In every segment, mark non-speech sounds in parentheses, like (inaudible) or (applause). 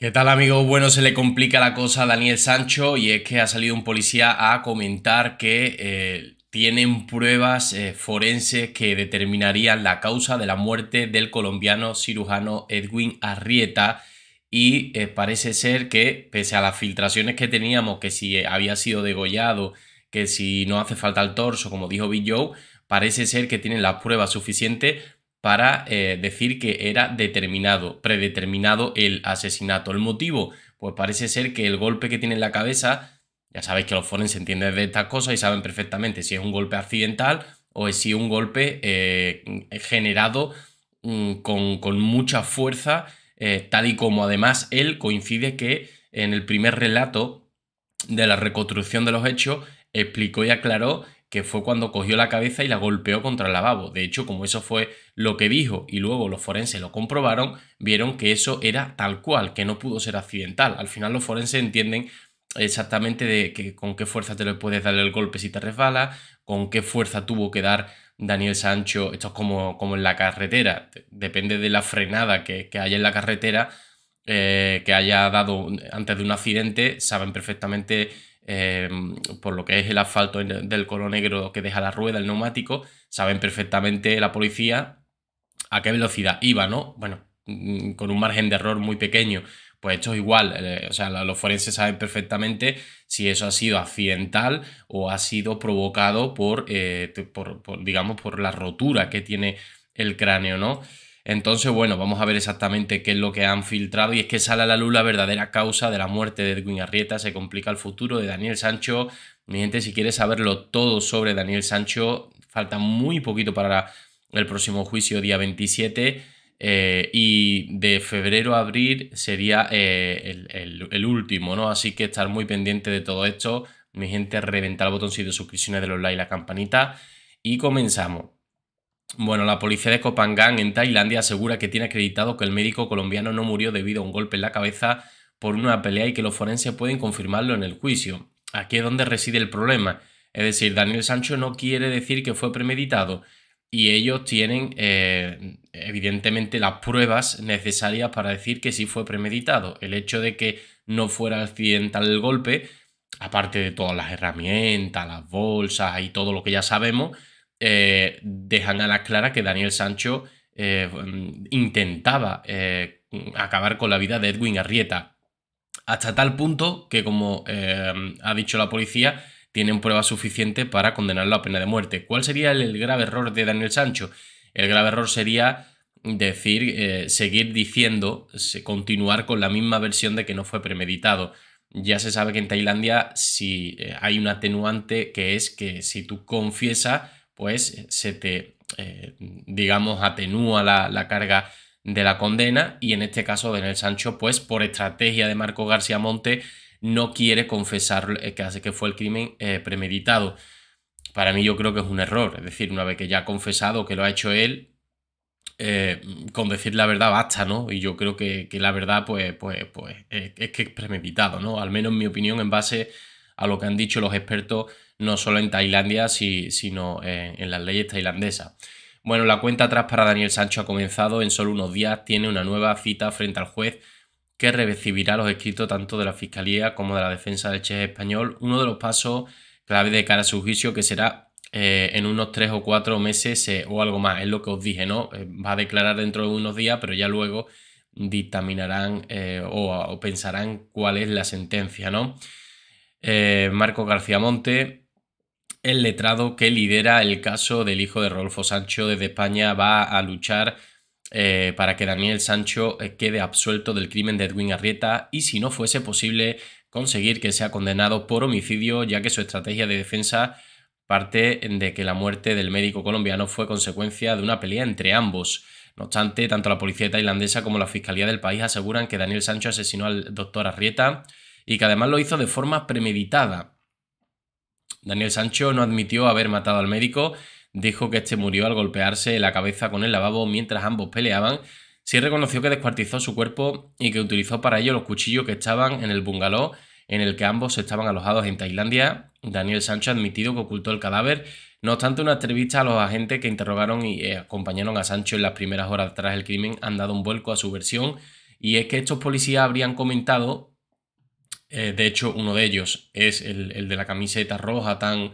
¿Qué tal amigos? Bueno, se le complica la cosa a Daniel Sancho y es que ha salido un policía a comentar que eh, tienen pruebas eh, forenses que determinarían la causa de la muerte del colombiano cirujano Edwin Arrieta y eh, parece ser que pese a las filtraciones que teníamos, que si había sido degollado, que si no hace falta el torso, como dijo Bill Joe, parece ser que tienen las pruebas suficientes para eh, decir que era determinado, predeterminado el asesinato. ¿El motivo? Pues parece ser que el golpe que tiene en la cabeza, ya sabéis que los forenses entienden de estas cosas y saben perfectamente si es un golpe accidental o es si un golpe eh, generado mm, con, mucha fuerza, eh, tal y como además él coincide que en el primer relato de la reconstrucción de los hechos explicó y aclaró que fue cuando cogió la cabeza y la golpeó contra el lavabo. De hecho, como eso fue lo que dijo y luego los forenses lo comprobaron, vieron que eso era tal cual, que no pudo ser accidental. Al final los forenses entienden exactamente de que, con qué fuerza te le puedes dar el golpe si te resbala, con qué fuerza tuvo que dar Daniel Sancho, esto es como, como en la carretera, depende de la frenada que, que haya en la carretera, eh, que haya dado antes de un accidente, saben perfectamente Em, por lo que es el asfalto del color negro que deja la rueda, el neumático, saben perfectamente la policía a qué velocidad iba, ¿no? Bueno, mm, con un margen de error muy pequeño. Pues esto es igual, eh, o sea, los forenses saben perfectamente si eso ha sido accidental o ha sido provocado por eh, digamos, por la rotura que tiene el cráneo, ¿no? Entonces, bueno, vamos a ver exactamente qué es lo que han filtrado y es que sale a la luz la verdadera causa de la muerte de Edwin Arrieta, se complica el futuro de Daniel Sancho. Mi gente, si quieres saberlo todo sobre Daniel Sancho, falta muy poquito para el próximo juicio, día 27. Eh, y de febrero a abril sería eh, el, último, ¿no? Así que estar muy pendiente de todo esto. Mi gente, reventar el botoncito de suscripciones de los likes y la campanita. Y comenzamos. Bueno, la policía de Kopangang en Tailandia asegura que tiene acreditado que el médico colombiano no murió debido a un golpe en la cabeza por una pelea y que los forenses pueden confirmarlo en el juicio. Aquí es donde reside el problema. Es decir, Daniel Sancho no quiere decir que fue premeditado y ellos tienen eh, evidentemente las pruebas necesarias para decir que sí fue premeditado. El hecho de que no fuera accidental el golpe, aparte de todas las herramientas, las bolsas y todo lo que ya sabemos, eh, dejan a la clara que Daniel Sancho eh, mm, intentaba eh, acabar con la vida de Edwin Arrieta. Hasta tal punto que, como ha dicho la policía, tienen pruebas suficientes para condenarlo a pena de muerte. ¿Cuál sería el grave error de Daniel Sancho? El grave error sería decir, seguir diciendo, continuar con la misma versión de que no fue premeditado. Ya se sabe que en Tailandia si hay un atenuante que es que si tú confiesas pues se te, eh, digamos, atenúa la, carga de la condena y en este caso Daniel Sancho, pues por estrategia de Marco García Monte, no quiere confesar que hace que fue el crimen eh, premeditado. Para mí yo creo que es un error, es decir, una vez que ya ha confesado que lo ha hecho él, eh, con decir la verdad basta, ¿no? Y yo creo que, la verdad, pues, pues, pues es que es premeditado, ¿no? Al menos en mi opinión, en base a lo que han dicho los expertos no solo en Tailandia, sino eh, en, las leyes tailandesas. Bueno, la cuenta atrás para Daniel Sancho ha comenzado. En solo unos días tiene una nueva cita frente al juez que recibirá los escritos tanto de la Fiscalía como de la defensa del Che español. Uno de los pasos clave de cara a su juicio que será eh, en unos tres o cuatro meses eh, o algo más. Es lo que os dije, ¿no? va a declarar dentro de unos días, pero ya luego dictaminarán o, o, pensarán cuál es la sentencia, ¿no? Marco García Monte el letrado que lidera el caso del hijo de Rodolfo Sancho desde España va a luchar eh, para que Daniel Sancho eh, quede absuelto del crimen de Edwin Arrieta y si no fuese posible conseguir que sea condenado por homicidio ya que su estrategia de defensa parte de que la muerte del médico colombiano fue consecuencia de una pelea entre ambos. No obstante, tanto la policía tailandesa como la fiscalía del país aseguran que Daniel Sancho asesinó al doctor Arrieta y que además lo hizo de forma premeditada. Daniel Sancho no admitió haber matado al médico, dijo que este murió al golpearse la cabeza con el lavabo mientras ambos peleaban. Sí reconoció que descuartizó su cuerpo y que utilizó para ello los cuchillos que estaban en el bungalow en el que ambos estaban alojados en Tailandia. Daniel Sancho ha admitido que ocultó el cadáver. No obstante, una entrevista a los agentes que interrogaron y eh, acompañaron a Sancho en las primeras horas tras el crimen han dado un vuelco a su versión y es que estos policías habrían comentado eh, de hecho, uno de ellos es el, de la camiseta roja tan,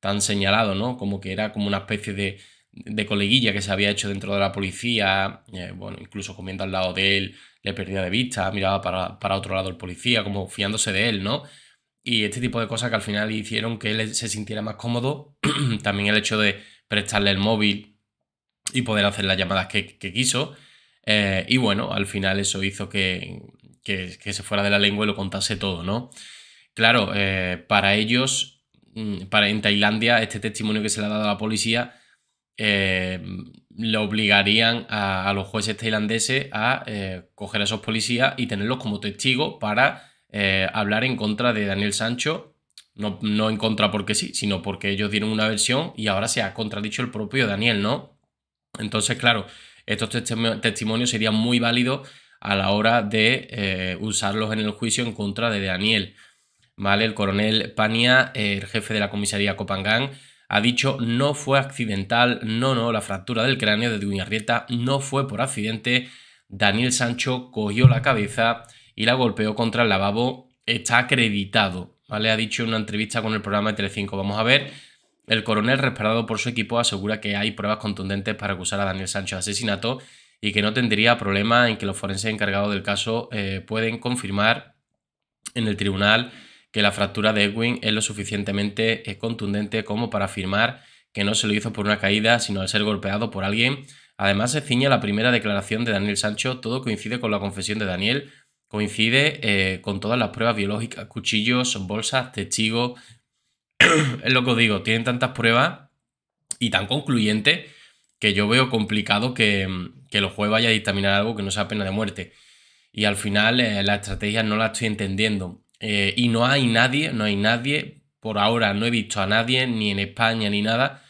tan señalado, ¿no? Como que era como una especie de, coleguilla que se había hecho dentro de la policía. Eh, bueno, incluso comiendo al lado de él, le perdía de vista, miraba para, otro lado el policía, como fiándose de él, ¿no? Y este tipo de cosas que al final hicieron que él se sintiera más cómodo. (clears throat) También el hecho de prestarle el móvil y poder hacer las llamadas que, quiso. Eh, y bueno, al final eso hizo que, que, se fuera de la lengua y lo contase todo, ¿no? Claro, eh, para ellos, mm, para, en Tailandia, este testimonio que se le ha dado a la policía eh, le obligarían a, los jueces tailandeses a eh, coger a esos policías y tenerlos como testigos para hablar en contra de Daniel Sancho. No, no en contra porque sí, sino porque ellos dieron una versión y ahora se ha contradicho el propio Daniel, ¿no? Entonces, claro, estos testimonios serían muy válidos a la hora de eh, usarlos en el juicio en contra de Daniel. ¿Vale? El coronel Pania, eh, el jefe de la comisaría Copangán, ha dicho no fue accidental, no, no, la fractura del cráneo de Duñarrieta no fue por accidente. Daniel Sancho cogió la cabeza y la golpeó contra el lavabo. Está acreditado, ¿vale? Ha dicho en una entrevista con el programa de Telecinco. Vamos a ver. El coronel, respaldado por su equipo, asegura que hay pruebas contundentes para acusar a Daniel Sancho de asesinato y que no tendría problema en que los forenses encargados del caso eh, pueden confirmar en el tribunal que la fractura de Edwin es lo suficientemente eh, contundente como para afirmar que no se lo hizo por una caída, sino al ser golpeado por alguien. Además, se ciña la primera declaración de Daniel Sancho, todo coincide con la confesión de Daniel, coincide eh, con todas las pruebas biológicas, cuchillos, bolsas, testigos. (clears throat) es lo que os digo, tienen tantas pruebas y tan concluyentes que yo veo complicado que, que el juez vaya a dictaminar algo que no sea pena de muerte. Y al final eh, la estrategia no la estoy entendiendo. Eh, y no hay nadie, no hay nadie, por ahora no he visto a nadie, ni en España ni nada,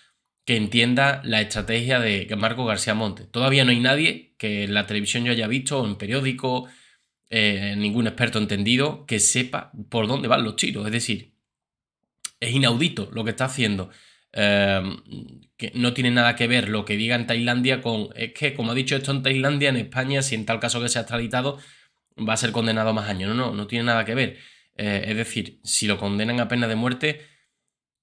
que entienda la estrategia de Marco García Monte Todavía no hay nadie que en la televisión yo haya visto, en periódico, eh, ningún experto entendido, que sepa por dónde van los tiros. Es decir, es inaudito lo que está haciendo. Em, que no tiene nada que ver lo que diga en Tailandia con, es que como ha dicho esto en Tailandia, en España, si en tal caso que sea extraditado, va a ser condenado a más años. No, no, no tiene nada que ver. Eh, es decir, si lo condenan a pena de muerte,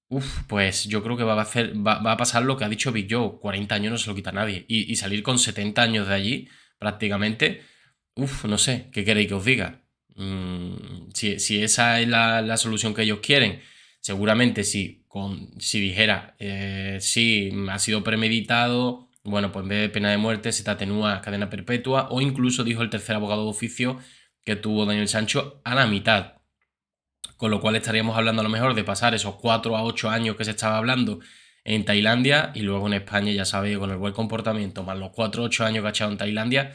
uf, pues yo creo que va a, hacer, va, a pasar lo que ha dicho Big Joe, 40 años no se lo quita nadie. Y, salir con 70 años de allí, prácticamente, uf, no sé, ¿qué queréis que os diga? Mm, si, esa es la, la solución que ellos quieren, seguramente sí con, si dijera, si eh, sí, ha sido premeditado, bueno, pues en vez de pena de muerte se te atenúa cadena perpetua, o incluso dijo el tercer abogado de oficio que tuvo Daniel Sancho a la mitad. Con lo cual estaríamos hablando a lo mejor de pasar esos cuatro a ocho años que se estaba hablando en Tailandia y luego en España, ya sabéis, con el buen comportamiento, más los cuatro a 8 años que ha echado en Tailandia,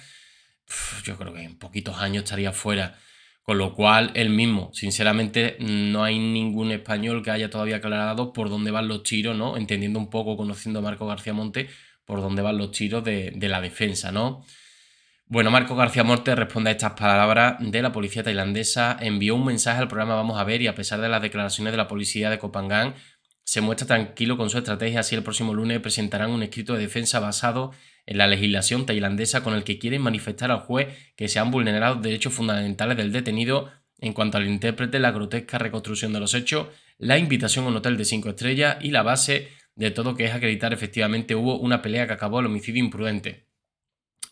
yo creo que en poquitos años estaría fuera. Con lo cual, él mismo, sinceramente, no hay ningún español que haya todavía aclarado por dónde van los tiros, ¿no? Entendiendo un poco, conociendo a Marco García Monte, por dónde van los tiros de, la defensa, ¿no? Bueno, Marco García Monte responde a estas palabras de la policía tailandesa. Envió un mensaje al programa Vamos a ver y a pesar de las declaraciones de la policía de Copangán, se muestra tranquilo con su estrategia, así el próximo lunes presentarán un escrito de defensa basado en la legislación tailandesa con el que quieren manifestar al juez que se han vulnerado derechos fundamentales del detenido en cuanto al intérprete, la grotesca reconstrucción de los hechos, la invitación a un hotel de cinco estrellas y la base de todo que es acreditar efectivamente hubo una pelea que acabó el homicidio imprudente.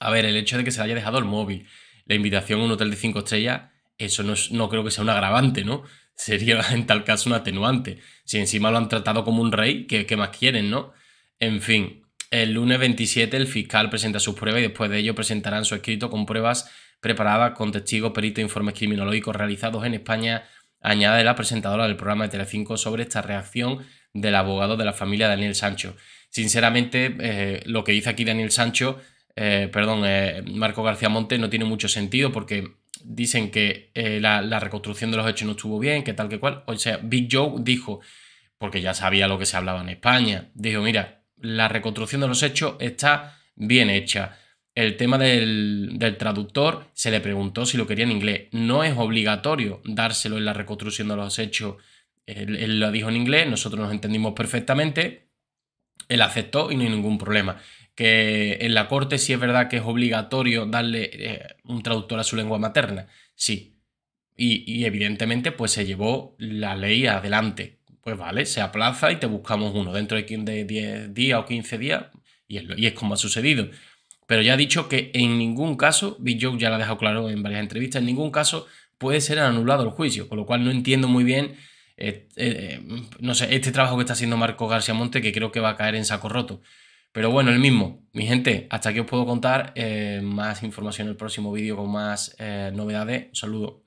A ver, el hecho de que se le haya dejado el móvil, la invitación a un hotel de cinco estrellas, eso no, no creo que sea un agravante, ¿no? sería (laughs) en tal caso un atenuante. Si encima lo han tratado como un rey, ¿qué, más quieren, no? En fin, el lunes 27 el fiscal presenta sus pruebas y después de ello presentarán su escrito con pruebas preparadas con testigos, peritos e informes criminológicos realizados en España, añade la presentadora del programa de Telecinco sobre esta reacción del abogado de la familia Daniel Sancho. Sinceramente, eh, lo que dice aquí Daniel Sancho, eh, perdón, eh, Marco García Monte no tiene mucho sentido porque dicen que eh, la, reconstrucción de los hechos no estuvo bien, que tal que cual. O sea, Big Joe dijo, porque ya sabía lo que se hablaba en España, dijo, mira, la reconstrucción de los hechos está bien hecha. El tema del, traductor se le preguntó si lo quería en inglés. No es obligatorio dárselo en la reconstrucción de los hechos. él lo dijo en inglés, nosotros nos entendimos perfectamente, él aceptó y no hay ningún problema que en la corte sí es verdad que es obligatorio darle eh, un traductor a su lengua materna, sí. Y, evidentemente pues se llevó la ley adelante. Pues vale, se aplaza y te buscamos uno dentro de 10 días o 15 días y es, como ha sucedido. Pero ya ha dicho que en ningún caso, Big Joe ya lo ha dejado claro en varias entrevistas, en ningún caso puede ser anulado el juicio, con lo cual no entiendo muy bien eh, eh, no sé, este trabajo que está haciendo Marco García Monte que creo que va a caer en saco roto. Pero bueno, el mismo. Mi gente, hasta aquí os puedo contar eh, más información en el próximo vídeo con más eh, novedades. Un saludo.